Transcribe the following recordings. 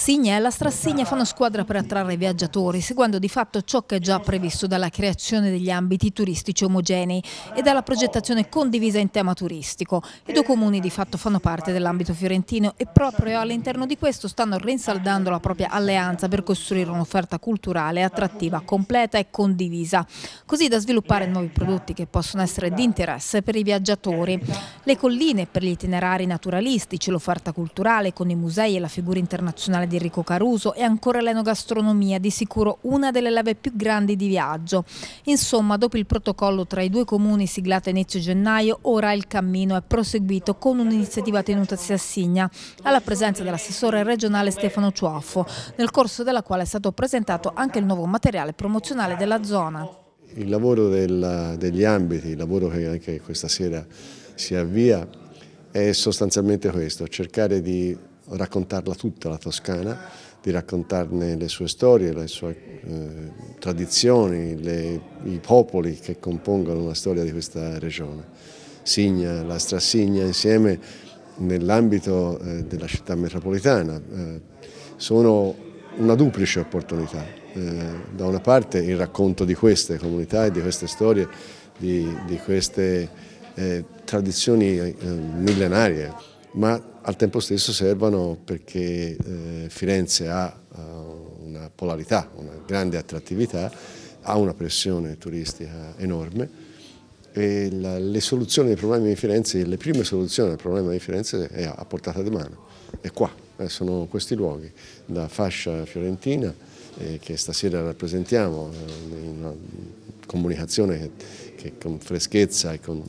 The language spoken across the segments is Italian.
Signa e la Strassigna fanno squadra per attrarre i viaggiatori, seguendo di fatto ciò che è già previsto dalla creazione degli ambiti turistici omogenei e dalla progettazione condivisa in tema turistico. I due comuni di fatto fanno parte dell'ambito fiorentino e proprio all'interno di questo stanno rinsaldando la propria alleanza per costruire un'offerta culturale attrattiva, completa e condivisa, così da sviluppare nuovi prodotti che possono essere di interesse per i viaggiatori. Le colline per gli itinerari naturalistici, l'offerta culturale con i musei e la figura internazionale di Enrico Caruso e ancora l'enogastronomia, di sicuro una delle leve più grandi di viaggio. Insomma, dopo il protocollo tra i due comuni siglato a inizio gennaio, ora il cammino è proseguito con un'iniziativa tenuta a Signa, alla presenza dell'assessore regionale Stefano Ciuaffo, nel corso della quale è stato presentato anche il nuovo materiale promozionale della zona. Il lavoro del, degli ambiti, il lavoro che anche questa sera si avvia, è sostanzialmente questo, cercare di raccontarla tutta la Toscana, di raccontarne le sue storie, le sue eh, tradizioni, le, i popoli che compongono la storia di questa regione. Signa, la Strassigna insieme nell'ambito eh, della città metropolitana eh, sono una duplice opportunità. Eh, da una parte il racconto di queste comunità e di queste storie, di, di queste eh, tradizioni eh, millenarie, ma al tempo stesso servono perché eh, Firenze ha uh, una polarità, una grande attrattività, ha una pressione turistica enorme e la, le soluzioni dei problemi di Firenze, le prime soluzioni al problema di Firenze è a portata di mano, è qua, eh, sono questi luoghi, la Fascia Fiorentina eh, che stasera rappresentiamo eh, in una comunicazione che, che con freschezza e con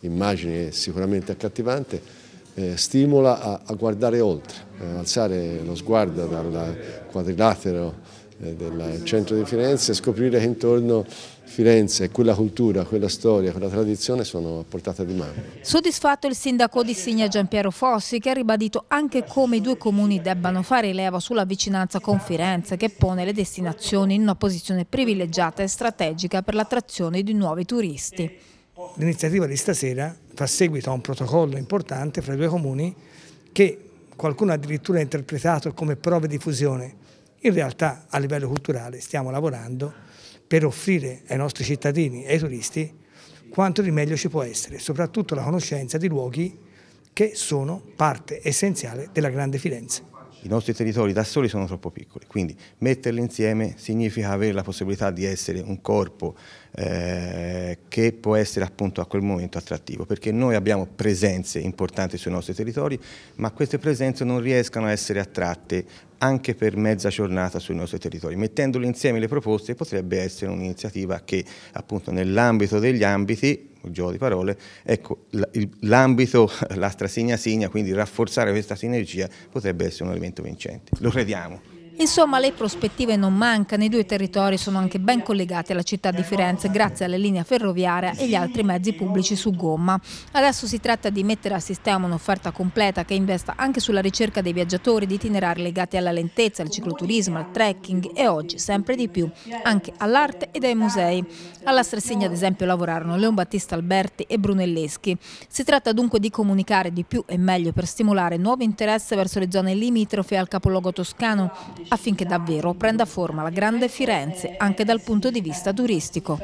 immagini sicuramente accattivante eh, stimola a, a, guardare oltre, eh, alzare lo sguardo dal quadrilatero eh, del centro di Firenze e scoprire che intorno Firenze, quella cultura, quella storia, quella tradizione sono a portata di mano. Soddisfatto il sindaco di Signa Giampiero Fossi che ha ribadito anche come i due comuni debbano fare leva sulla vicinanza con Firenze che pone le destinazioni in una posizione privilegiata e strategica per l'attrazione di nuovi turisti. L'iniziativa di stasera fa seguito a un protocollo importante fra i due comuni che qualcuno addirittura ha interpretato come prove di fusione. In realtà a livello culturale stiamo lavorando per offrire ai nostri cittadini e ai turisti quanto di meglio ci può essere, soprattutto la conoscenza di luoghi che sono parte essenziale della grande Firenze i nostri territori da soli sono troppo piccoli, quindi metterli insieme significa avere la possibilità di essere un corpo eh, che può essere appunto a quel momento attrattivo, perché noi abbiamo presenze importanti sui nostri territori, ma queste presenze non riescano a essere attratte anche per mezza giornata sui nostri territori. Mettendole insieme le proposte potrebbe essere un'iniziativa che appunto nell'ambito degli ambiti sul gioco di parole, ecco, l'ambito, la strasigna segna, quindi rafforzare questa sinergia potrebbe essere un elemento vincente. Lo crediamo. Insomma, le prospettive non mancano, i due territori sono anche ben collegati alla città di Firenze grazie alla linea ferroviaria e gli altri mezzi pubblici su gomma. Adesso si tratta di mettere a sistema un'offerta completa che investa anche sulla ricerca dei viaggiatori di itinerari legati alla lentezza, al cicloturismo, al trekking e oggi sempre di più anche all'arte e ai musei. Alla Stressegna ad esempio lavorarono Leon Battista Alberti e Brunelleschi. Si tratta dunque di comunicare di più e meglio per stimolare nuovo interesse verso le zone limitrofe al capoluogo toscano affinché davvero prenda forma la grande Firenze anche dal punto di vista turistico.